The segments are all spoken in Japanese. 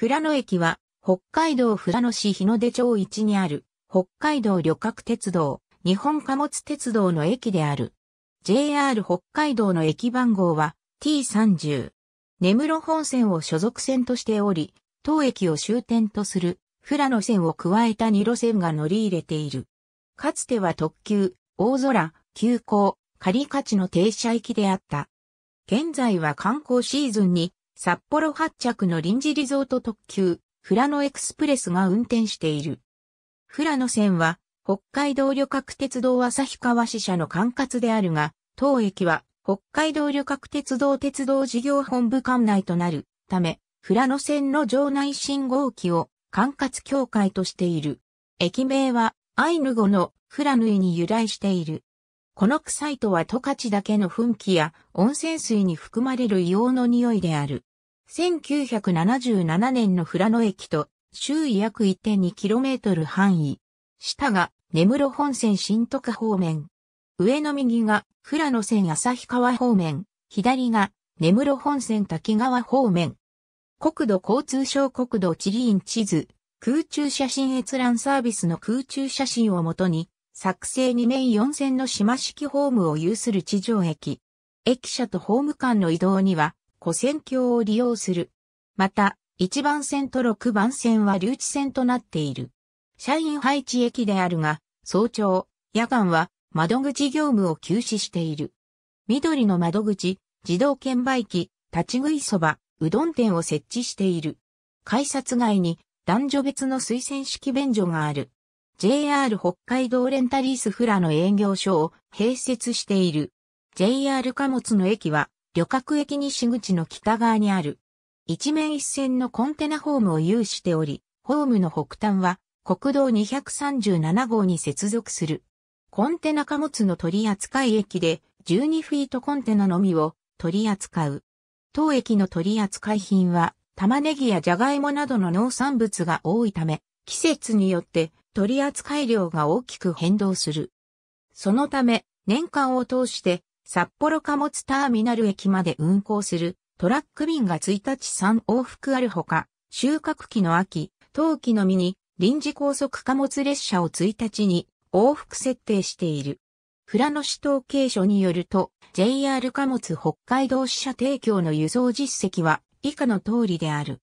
富良野駅は、北海道富良野市日の出町一にある、北海道旅客鉄道、日本貨物鉄道の駅である。JR 北海道の駅番号は T30。根室本線を所属線としており、当駅を終点とする富良野線を加えた2路線が乗り入れている。かつては特急、大空、急行、仮価値の停車駅であった。現在は観光シーズンに札幌発着の臨時リゾート特急、フラノエクスプレスが運転している。フラノ線は、北海道旅客鉄道旭川支社の管轄であるが、当駅は北海道旅客鉄道鉄道事業本部管内となるため、フラノ線の場内信号機を管轄協会としている。駅名はアイヌ語のフラヌイに由来している。この臭いとは十勝だけの噴気や温泉水に含まれる硫黄の匂いである。1977年の富良野駅と周囲約 1.2km 範囲。下が根室本線新徳方面。上の右が富良野線旭川方面。左が根室本線滝川方面。国土交通省国土地理院地図。空中写真閲覧サービスの空中写真をもとに、作成2面4線の島式ホームを有する地上駅。駅舎とホーム間の移動には、古線橋を利用する。また、1番線と6番線は留置線となっている。社員配置駅であるが、早朝、夜間は窓口業務を休止している。緑の窓口、自動券売機、立ち食いそば、うどん店を設置している。改札外に男女別の推薦式便所がある。JR 北海道レンタリースフラの営業所を併設している。JR 貨物の駅は旅客駅西口の北側にある、一面一線のコンテナホームを有しており、ホームの北端は国道237号に接続する。コンテナ貨物の取扱い駅で12フィートコンテナのみを取り扱う。当駅の取扱い品は玉ねぎやジャガイモなどの農産物が多いため、季節によって取扱量が大きく変動する。そのため、年間を通して札幌貨物ターミナル駅まで運行するトラック便が1日3往復あるほか、収穫期の秋、冬季のみに臨時高速貨物列車を1日に往復設定している。富良野市統計所によると、JR 貨物北海道支社提供の輸送実績は以下の通りである。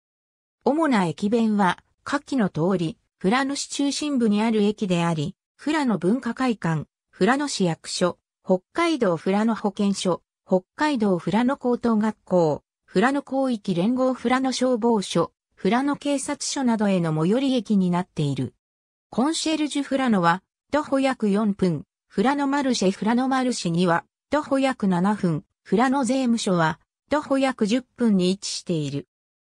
主な駅弁は、下記の通り、富良野市中心部にある駅であり、富良野文化会館、富良野市役所、北海道富良野保健所、北海道富良野高等学校、富良野広域連合富良野消防署、富良野警察署などへの最寄り駅になっている。コンシェルジュ富良野は、徒歩約4分、富良野マルシェ富良野マルシェには、徒歩約7分、富良野税務署は、徒歩約10分に位置している。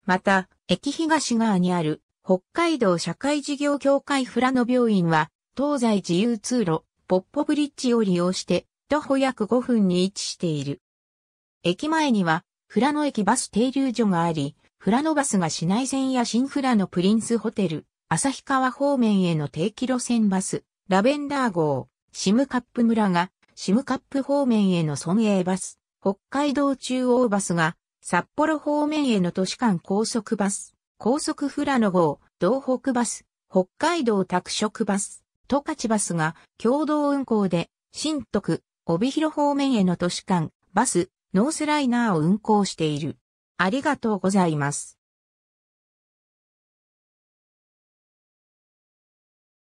また、駅東側にある、北海道社会事業協会富良野病院は、東西自由通路、ポッポブリッジを利用して、徒歩約5分に位置している。駅前には、富良野駅バス停留所があり、富良野バスが市内線や新富良野プリンスホテル、旭川方面への定期路線バス、ラベンダー号、シムカップ村が、シムカップ方面への村営バス、北海道中央バスが、札幌方面への都市間高速バス、高速富良野号、道北バス、北海道拓殖バス、十勝バスが共同運行で、新徳、帯広方面への都市間、バス、ノースライナーを運行している。ありがとうございます。